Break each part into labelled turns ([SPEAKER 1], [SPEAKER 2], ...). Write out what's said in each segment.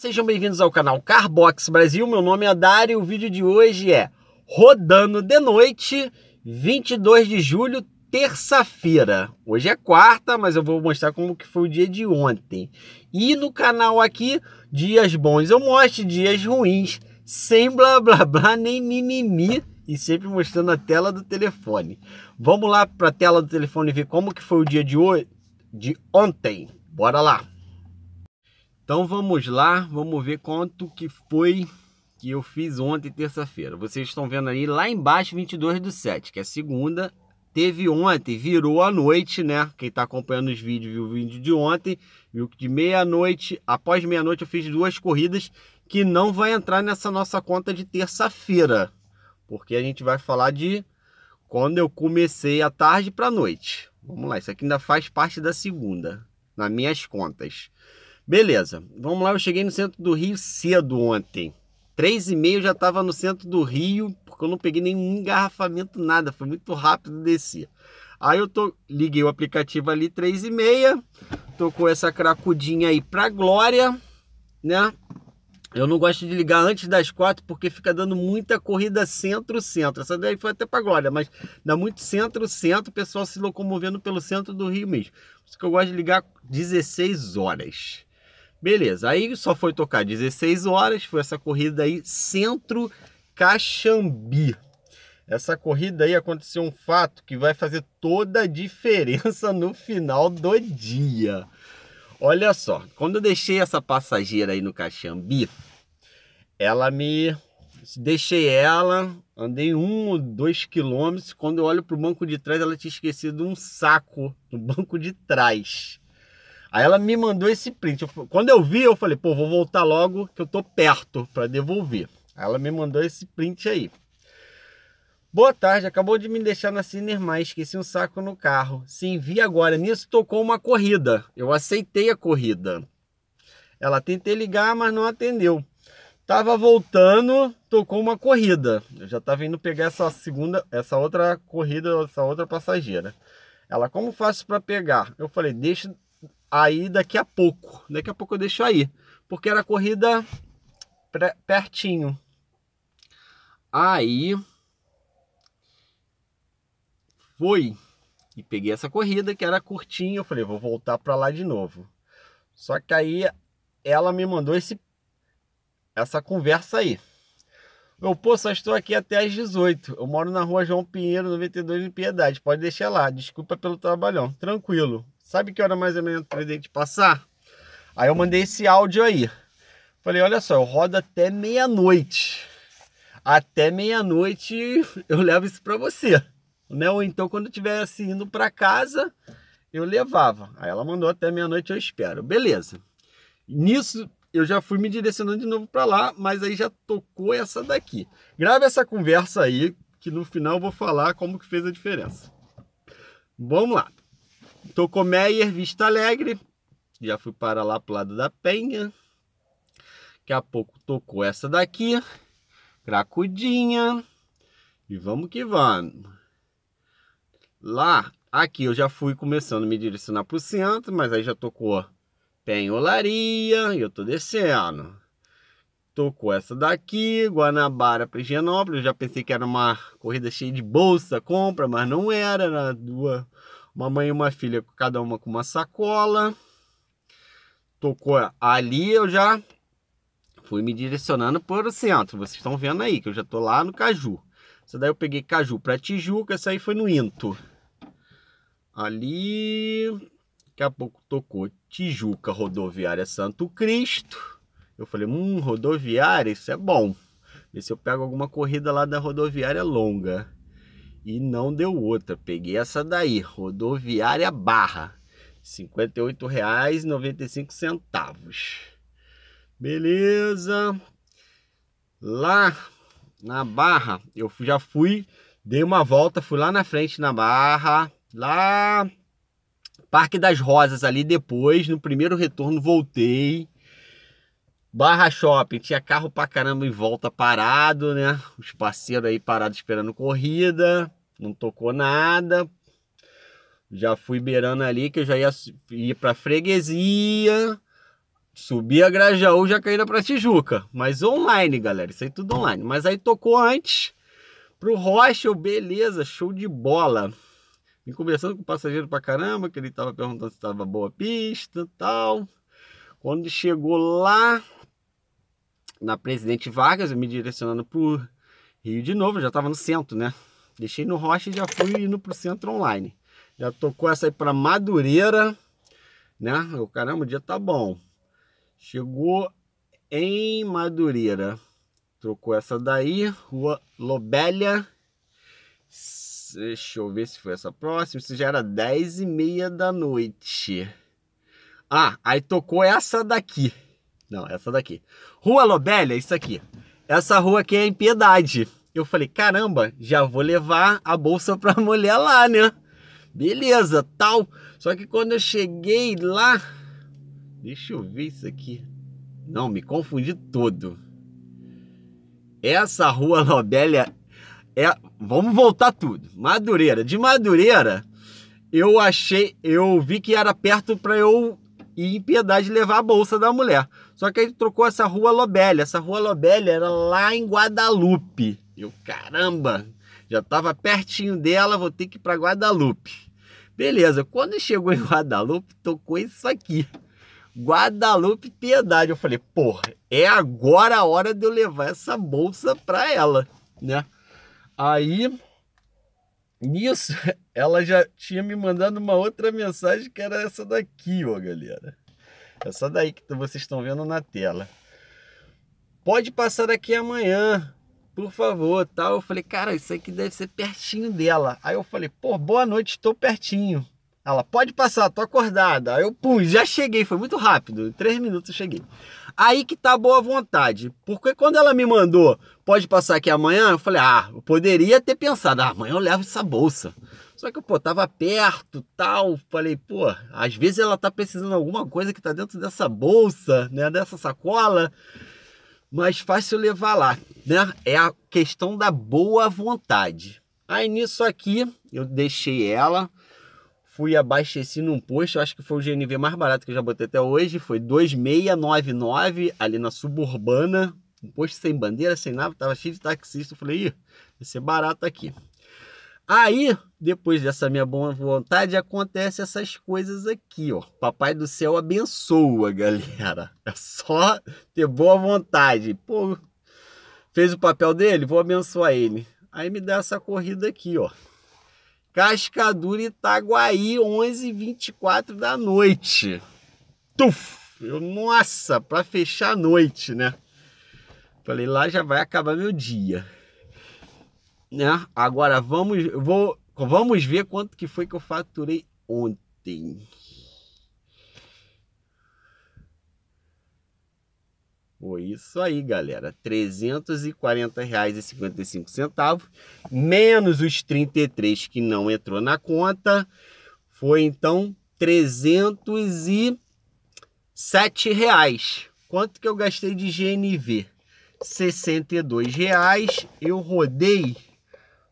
[SPEAKER 1] Sejam bem-vindos ao canal Carbox Brasil. Meu nome é Dário e o vídeo de hoje é Rodando de Noite, 22 de julho, terça-feira. Hoje é quarta, mas eu vou mostrar como que foi o dia de ontem. E no canal aqui, dias bons eu mostro, dias ruins, sem blá blá blá nem mimimi e sempre mostrando a tela do telefone. Vamos lá para a tela do telefone ver como que foi o dia de hoje, de ontem. Bora lá. Então vamos lá, vamos ver quanto que foi que eu fiz ontem, terça-feira. Vocês estão vendo aí lá embaixo, 22 do 7, que é segunda. Teve ontem, virou a noite, né? Quem está acompanhando os vídeos viu o vídeo de ontem, viu que de meia-noite, após meia-noite, eu fiz duas corridas que não vai entrar nessa nossa conta de terça-feira, porque a gente vai falar de quando eu comecei a tarde para noite. Vamos lá, isso aqui ainda faz parte da segunda, nas minhas contas. Beleza, vamos lá. Eu cheguei no centro do Rio cedo ontem. Três e meia já estava no centro do Rio, porque eu não peguei nenhum engarrafamento, nada. Foi muito rápido descer. Aí eu tô, liguei o aplicativo ali, três e meia. Tô com essa cracudinha aí pra glória, né? Eu não gosto de ligar antes das quatro porque fica dando muita corrida centro-centro. Essa daí foi até para glória, mas dá muito centro-centro, o pessoal se locomovendo pelo centro do Rio mesmo. Por isso que eu gosto de ligar 16 horas. Beleza, aí só foi tocar 16 horas, foi essa corrida aí Centro Caxambi. Essa corrida aí aconteceu um fato que vai fazer toda a diferença no final do dia. Olha só, quando eu deixei essa passageira aí no Caxambi, ela me deixei ela, andei um ou dois quilômetros. Quando eu olho para o banco de trás, ela tinha esquecido um saco no banco de trás. Aí ela me mandou esse print. Eu, quando eu vi, eu falei, pô, vou voltar logo que eu tô perto para devolver. Aí ela me mandou esse print aí. Boa tarde, acabou de me deixar na Cinermar, esqueci um saco no carro. Sim, vi agora, nisso tocou uma corrida. Eu aceitei a corrida. Ela tentei ligar, mas não atendeu. Tava voltando, tocou uma corrida. Eu já tava indo pegar essa segunda, essa outra corrida, essa outra passageira. Ela, como faço para pegar? Eu falei, deixa aí daqui a pouco. Daqui a pouco eu deixo aí. Porque era corrida pertinho. Aí fui e peguei essa corrida que era curtinha. Eu falei, vou voltar para lá de novo. Só que aí ela me mandou esse essa conversa aí. Eu, pô, só estou aqui até às 18. Eu moro na rua João Pinheiro, 92, em Piedade. Pode deixar lá. Desculpa pelo trabalhão. Tranquilo. Sabe que hora mais ou menos presidente passar? Aí eu mandei esse áudio aí. Falei, olha só, eu rodo até meia-noite. Até meia-noite eu levo isso para você. Né? Ou então quando tiver assim indo para casa, eu levava. Aí ela mandou até meia-noite, eu espero. Beleza. Nisso eu já fui me direcionando de novo para lá, mas aí já tocou essa daqui. Grave essa conversa aí, que no final eu vou falar como que fez a diferença. Vamos lá. Tocomeyer, Vista Alegre. Já fui para lá pro lado da Penha. Daqui a pouco tocou essa daqui. Cracudinha. E vamos que vamos. Lá, aqui eu já fui começando a me direcionar pro centro, mas aí já tocou Penholaria. E eu tô descendo. Tocou essa daqui, Guanabara, Prigenópolis. Eu já pensei que era uma corrida cheia de bolsa, compra, mas não era. Era duas uma mãe e uma filha, cada uma com uma sacola. Tocou ali, eu já fui me direcionando para o centro. Vocês estão vendo aí que eu já tô lá no Caju. Essa daí eu peguei Caju para Tijuca, essa aí foi no Into. Ali, daqui a pouco tocou Tijuca, rodoviária Santo Cristo. Eu falei, hum, rodoviária, isso é bom. Ver se eu pego alguma corrida lá da rodoviária longa e não deu outra. Peguei essa daí, rodoviária Barra, R$ 58,95. Beleza. Lá na Barra, eu já fui, dei uma volta, fui lá na frente na Barra, lá Parque das Rosas ali depois, no primeiro retorno voltei Barra Shopping, tinha carro pra caramba em volta parado, né? Os parceiros aí parados esperando corrida, não tocou nada. Já fui beirando ali que eu já ia ir pra freguesia, Subi a Grajaú, já caí pra Tijuca. Mas online, galera, isso aí é tudo online. Mas aí tocou antes pro Rochel, beleza, show de bola. E conversando com o passageiro pra caramba, que ele tava perguntando se tava boa pista tal. Quando chegou lá, na Presidente Vargas, me direcionando pro Rio de novo, já estava no centro, né? Deixei no Rocha e já fui indo pro centro online. Já tocou essa aí para Madureira, né? O caramba, o dia tá bom. Chegou em Madureira. Trocou essa daí, Rua Lobélia. Deixa eu ver se foi essa próxima. Isso já era 10 e meia da noite. Ah, aí tocou essa daqui. Não, essa daqui. Rua Lobélia, isso aqui. Essa rua aqui é em Piedade. Eu falei, caramba, já vou levar a bolsa pra mulher lá, né? Beleza, tal. Só que quando eu cheguei lá. Deixa eu ver isso aqui. Não, me confundi todo. Essa rua Lobélia é. Vamos voltar tudo. Madureira. De Madureira, eu achei. Eu vi que era perto pra eu ir em piedade levar a bolsa da mulher. Só que aí trocou essa rua Lobélia. Essa rua Lobélia era lá em Guadalupe. Eu, caramba, já tava pertinho dela, vou ter que ir para Guadalupe. Beleza, quando chegou em Guadalupe, tocou isso aqui. Guadalupe Piedade. Eu falei, porra, é agora a hora de eu levar essa bolsa para ela, né? Aí, nisso, ela já tinha me mandado uma outra mensagem que era essa daqui, ó, galera. Essa é daí que vocês estão vendo na tela. Pode passar aqui amanhã, por favor, tal. Tá? Eu falei, cara, isso aqui deve ser pertinho dela. Aí eu falei, pô, boa noite, estou pertinho. Ela, pode passar, tô acordada. Aí eu, pum, já cheguei, foi muito rápido. Em três minutos eu cheguei. Aí que tá boa vontade. Porque quando ela me mandou, pode passar aqui amanhã, eu falei, ah, eu poderia ter pensado, ah, amanhã eu levo essa bolsa. Só que, pô, tava perto, tal. Falei, pô, às vezes ela tá precisando de alguma coisa que tá dentro dessa bolsa, né? Dessa sacola. Mais fácil levar lá, né? É a questão da boa vontade. Aí nisso aqui, eu deixei ela, fui abastecer num posto, acho que foi o GNV mais barato que eu já botei até hoje, foi 2699 ali na suburbana, um posto sem bandeira, sem nada, tava cheio de taxista, eu falei, ih, vai ser barato aqui. Aí, depois dessa minha boa vontade, acontece essas coisas aqui, ó. Papai do céu abençoa, galera. É só ter boa vontade. Pô, fez o papel dele, vou abençoar ele. Aí me dá essa corrida aqui, ó. Cascadura Itaguaí, 11h24 da noite. Tuf! Eu, nossa, pra fechar a noite, né? Falei, lá já vai acabar meu dia né? Agora vamos, vou, vamos ver quanto que foi que eu faturei ontem. Foi isso aí, galera. R$ 340,55, menos os 33 que não entrou na conta. Foi então R$ 307. Reais. Quanto que eu gastei de GNV? R$ 62. Reais. Eu rodei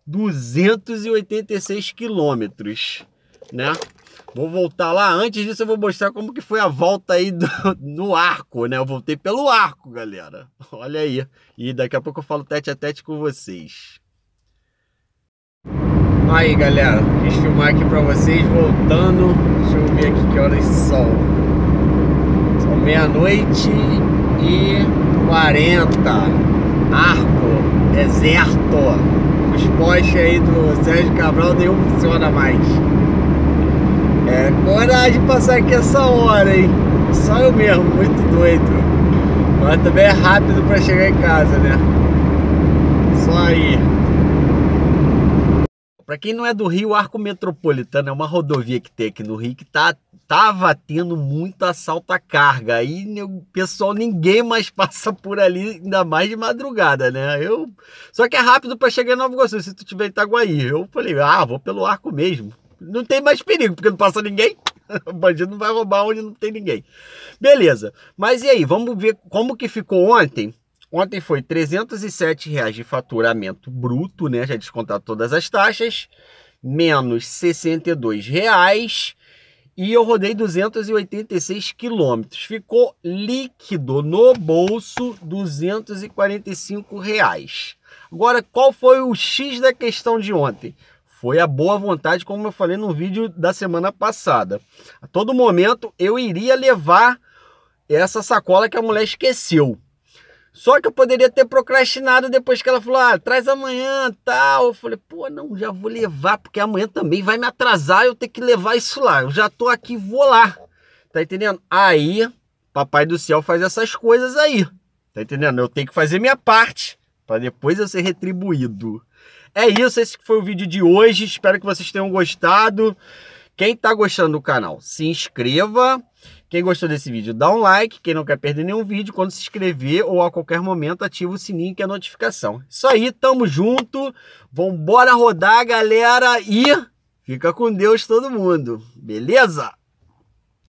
[SPEAKER 1] 286 quilômetros, né? Vou voltar lá. Antes disso, eu vou mostrar como que foi a volta aí do, no arco, né? Eu voltei pelo arco, galera. Olha aí. E daqui a pouco eu falo tete a tete com vocês. Aí, galera. Quis filmar aqui pra vocês, voltando. Deixa eu ver aqui que horas sol. São meia-noite e 40. Arco. Deserto os postes aí do Sérgio Cabral nenhum funciona mais. É coragem de passar aqui essa hora, hein? Só eu mesmo, muito doido. Mas também é rápido para chegar em casa, né? Só aí. Para quem não é do Rio, o Arco Metropolitano é uma rodovia que tem aqui no Rio que tá tava tendo muito assalto à carga. Aí o pessoal, ninguém mais passa por ali, ainda mais de madrugada, né? Eu Só que é rápido para chegar em Nova Iguaçu, se tu tiver em Itaguaí. Eu falei, ah, vou pelo arco mesmo. Não tem mais perigo, porque não passa ninguém. O bandido não vai roubar onde não tem ninguém. Beleza. Mas e aí, vamos ver como que ficou ontem? Ontem foi 307 reais de faturamento bruto, né? Já descontado todas as taxas, menos 62 reais e eu rodei 286 quilômetros. Ficou líquido no bolso 245 reais. Agora, qual foi o X da questão de ontem? Foi a boa vontade, como eu falei no vídeo da semana passada. A todo momento eu iria levar essa sacola que a mulher esqueceu. Só que eu poderia ter procrastinado depois que ela falou: ah, traz amanhã, tal. Eu falei: pô, não, já vou levar, porque amanhã também vai me atrasar eu tenho que levar isso lá. Eu já tô aqui, vou lá. Tá entendendo? Aí, papai do céu faz essas coisas aí. Tá entendendo? Eu tenho que fazer minha parte para depois eu ser retribuído. É isso, esse foi o vídeo de hoje. Espero que vocês tenham gostado. Quem tá gostando do canal, se inscreva. Quem gostou desse vídeo, dá um like. Quem não quer perder nenhum vídeo, quando se inscrever ou a qualquer momento, ativa o sininho que é a notificação. Isso aí, tamo junto. Vambora rodar, galera. E fica com Deus todo mundo. Beleza?